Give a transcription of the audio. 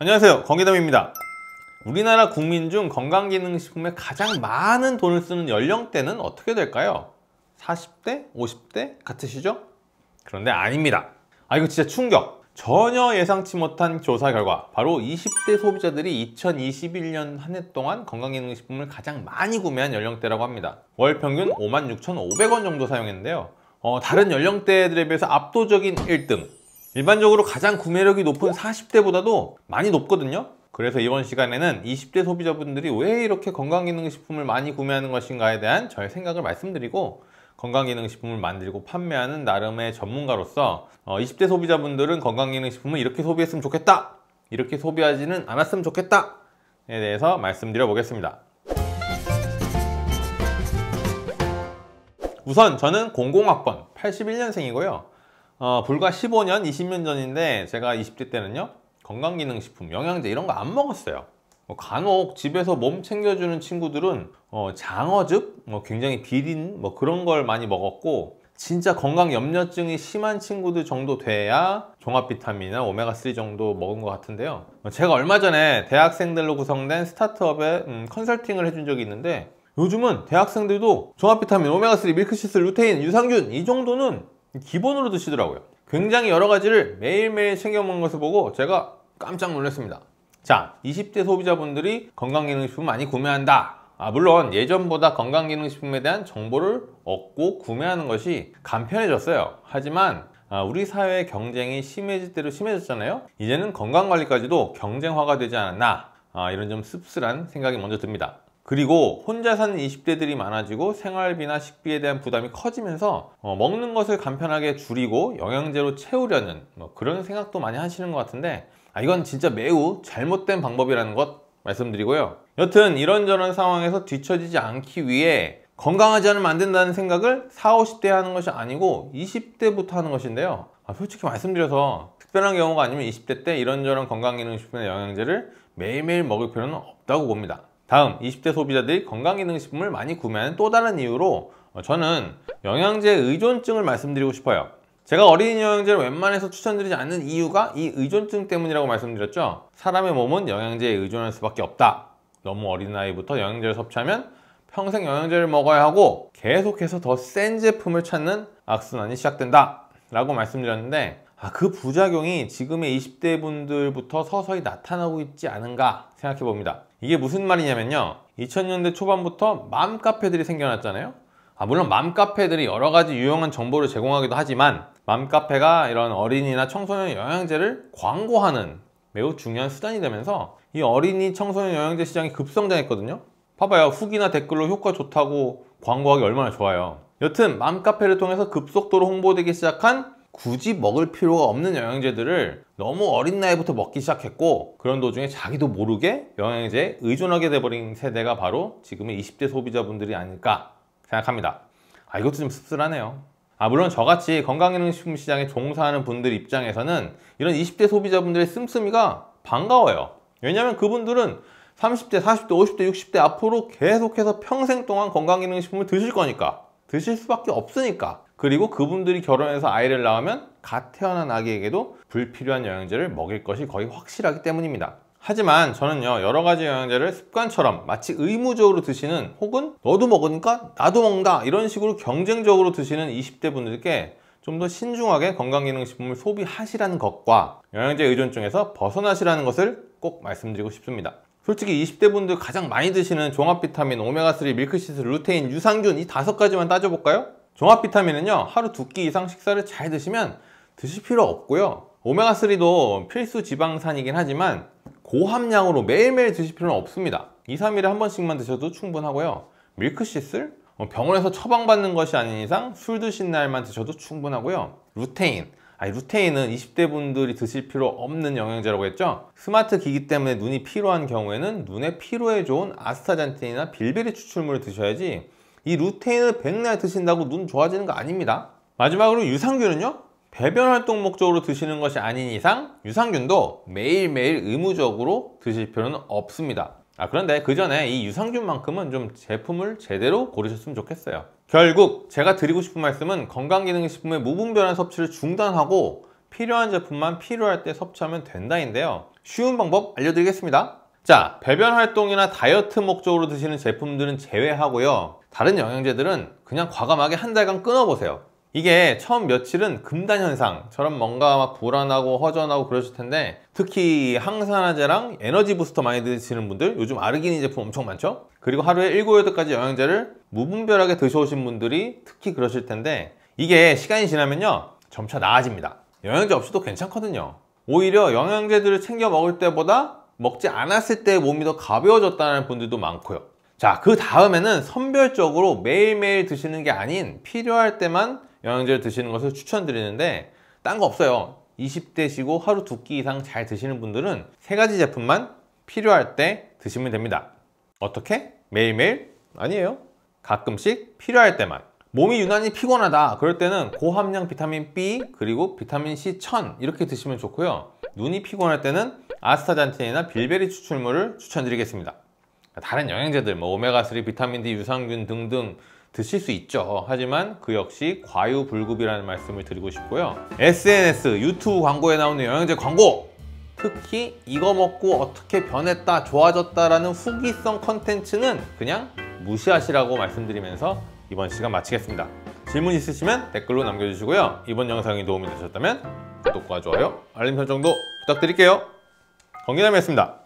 안녕하세요 건기담입니다 우리나라 국민 중 건강기능식품에 가장 많은 돈을 쓰는 연령대는 어떻게 될까요? 40대? 50대? 같으시죠? 그런데 아닙니다 아 이거 진짜 충격 전혀 예상치 못한 조사 결과 바로 20대 소비자들이 2021년 한 해 동안 건강기능식품을 가장 많이 구매한 연령대라고 합니다 월 평균 56,500원 정도 사용했는데요 어, 다른 연령대들에 비해서 압도적인 1등 일반적으로 가장 구매력이 높은 40대보다도 많이 높거든요 그래서 이번 시간에는 20대 소비자분들이 왜 이렇게 건강기능식품을 많이 구매하는 것인가에 대한 저의 생각을 말씀드리고 건강기능식품을 만들고 판매하는 나름의 전문가로서 20대 어, 소비자분들은 건강기능식품을 이렇게 소비했으면 좋겠다 이렇게 소비하지는 않았으면 좋겠다에 대해서 말씀드려 보겠습니다 우선 저는 00학번 81년생이고요 어, 불과 15년, 20년 전인데 제가 20대 때는요 건강기능식품, 영양제 이런 거 안 먹었어요 뭐 간혹 집에서 몸 챙겨주는 친구들은 어, 장어즙, 뭐 굉장히 비린 뭐 그런 걸 많이 먹었고 진짜 건강 염려증이 심한 친구들 정도 돼야 종합비타민이나 오메가3 정도 먹은 것 같은데요 어, 제가 얼마 전에 대학생들로 구성된 스타트업에 음, 컨설팅을 해준 적이 있는데 요즘은 대학생들도 종합비타민, 오메가3, 밀크시슬, 루테인, 유산균 이 정도는 기본으로 드시더라고요 굉장히 여러 가지를 매일매일 챙겨 먹는 것을 보고 제가 깜짝 놀랐습니다 자 20대 소비자분들이 건강기능식품 많이 구매한다 아 물론 예전보다 건강기능식품에 대한 정보를 얻고 구매하는 것이 간편해졌어요 하지만 아, 우리 사회의 경쟁이 심해질 대로 심해졌잖아요 이제는 건강관리까지도 경쟁화가 되지 않았나 아, 이런 좀 씁쓸한 생각이 먼저 듭니다 그리고 혼자 사는 20대들이 많아지고 생활비나 식비에 대한 부담이 커지면서 어, 먹는 것을 간편하게 줄이고 영양제로 채우려는 뭐 그런 생각도 많이 하시는 것 같은데 아, 이건 진짜 매우 잘못된 방법이라는 것 말씀드리고요 여튼 이런저런 상황에서 뒤처지지 않기 위해 건강하지 않으면 안 된다는 생각을 40, 50대 하는 것이 아니고 20대부터 하는 것인데요 아, 솔직히 말씀드려서 특별한 경우가 아니면 20대 때 이런저런 건강기능식품의 영양제를 매일매일 먹을 필요는 없다고 봅니다 다음 20대 소비자들이 건강기능식품을 많이 구매하는 또 다른 이유로 어, 저는 영양제 의존증을 말씀드리고 싶어요 제가 어린이 영양제를 웬만해서 추천드리지 않는 이유가 이 의존증 때문이라고 말씀드렸죠 사람의 몸은 영양제에 의존할 수밖에 없다 너무 어린 아이부터 영양제를 섭취하면 평생 영양제를 먹어야 하고 계속해서 더 센 제품을 찾는 악순환이 시작된다 라고 말씀드렸는데 아, 그 부작용이 지금의 20대 분들부터 서서히 나타나고 있지 않은가 생각해 봅니다. 이게 무슨 말이냐면요. 2000년대 초반부터 맘카페들이 생겨났잖아요. 아, 물론 맘카페들이 여러 가지 유용한 정보를 제공하기도 하지만 맘카페가 이런 어린이나 청소년 영양제를 광고하는 매우 중요한 수단이 되면서 이 어린이 청소년 영양제 시장이 급성장했거든요. 봐봐요. 후기나 댓글로 효과 좋다고 광고하기 얼마나 좋아요. 여튼 맘카페를 통해서 급속도로 홍보되기 시작한 굳이 먹을 필요가 없는 영양제들을 너무 어린 나이부터 먹기 시작했고 그런 도중에 자기도 모르게 영양제에 의존하게 돼버린 세대가 바로 지금의 20대 소비자분들이 아닐까 생각합니다 아 이것도 좀 씁쓸하네요 아 물론 저같이 건강기능식품 시장에 종사하는 분들 입장에서는 이런 20대 소비자분들의 씀씀이가 반가워요 왜냐면 그분들은 30대, 40대, 50대, 60대 앞으로 계속해서 평생 동안 건강기능식품을 드실 거니까 드실 수밖에 없으니까 그리고 그분들이 결혼해서 아이를 낳으면 갓 태어난 아기에게도 불필요한 영양제를 먹일 것이 거의 확실하기 때문입니다. 하지만 저는요 여러 가지 영양제를 습관처럼 마치 의무적으로 드시는 혹은 너도 먹으니까 나도 먹는다 이런 식으로 경쟁적으로 드시는 20대 분들께 좀 더 신중하게 건강기능식품을 소비하시라는 것과 영양제 의존중에서 벗어나시라는 것을 꼭 말씀드리고 싶습니다. 솔직히 20대 분들 가장 많이 드시는 종합비타민, 오메가3, 밀크시스, 루테인, 유산균 이 다섯 가지만 따져볼까요? 종합 비타민은요 하루 두 끼 이상 식사를 잘 드시면 드실 필요 없고요 오메가3도 필수 지방산이긴 하지만 고함량으로 매일매일 드실 필요는 없습니다 2, 3일에 한 번씩만 드셔도 충분하고요 밀크시슬? 어, 병원에서 처방받는 것이 아닌 이상 술 드신 날만 드셔도 충분하고요 루테인 아니, 루테인은 20대 분들이 드실 필요 없는 영양제라고 했죠 스마트 기기 때문에 눈이 피로한 경우에는 눈의 피로에 좋은 아스타잔틴이나 빌베리 추출물을 드셔야지 이 루테인을 백날 드신다고 눈 좋아지는 거 아닙니다. 마지막으로 유산균은요. 배변 활동 목적으로 드시는 것이 아닌 이상 유산균도 매일매일 의무적으로 드실 필요는 없습니다. 아 그런데 그 전에 이 유산균만큼은 좀 제품을 제대로 고르셨으면 좋겠어요. 결국 제가 드리고 싶은 말씀은 건강기능식품의 무분별한 섭취를 중단하고 필요한 제품만 필요할 때 섭취하면 된다인데요. 쉬운 방법 알려드리겠습니다. 자, 배변 활동이나 다이어트 목적으로 드시는 제품들은 제외하고요. 다른 영양제들은 그냥 과감하게 한 달간 끊어보세요 이게 처음 며칠은 금단 현상처럼 뭔가 막 불안하고 허전하고 그러실 텐데 특히 항산화제랑 에너지 부스터 많이 드시는 분들 요즘 아르기닌 제품 엄청 많죠? 그리고 하루에 7, 8가지 영양제를 무분별하게 드셔오신 분들이 특히 그러실 텐데 이게 시간이 지나면요 점차 나아집니다 영양제 없이도 괜찮거든요 오히려 영양제들을 챙겨 먹을 때보다 먹지 않았을 때 몸이 더 가벼워졌다는 분들도 많고요 자, 그 다음에는 선별적으로 매일매일 드시는 게 아닌 필요할 때만 영양제를 드시는 것을 추천드리는데 딴 거 없어요. 20대시고 하루 두 끼 이상 잘 드시는 분들은 세 가지 제품만 필요할 때 드시면 됩니다. 어떻게? 매일매일? 아니에요. 가끔씩 필요할 때만. 몸이 유난히 피곤하다 그럴 때는 고함량 비타민 B 그리고 비타민 C 1000 이렇게 드시면 좋고요 눈이 피곤할 때는 아스타잔틴이나 빌베리 추출물을 추천드리겠습니다 다른 영양제들 뭐 오메가3 비타민 D 유산균 등등 드실 수 있죠 하지만 그 역시 과유불급이라는 말씀을 드리고 싶고요 SNS 유튜브 광고에 나오는 영양제 광고 특히 이거 먹고 어떻게 변했다 좋아졌다라는 후기성 컨텐츠는 그냥 무시하시라고 말씀드리면서 이번 시간 마치겠습니다 질문 있으시면 댓글로 남겨주시고요 이번 영상이 도움이 되셨다면 구독과 좋아요 알림 설정도 부탁드릴게요 건기남이었습니다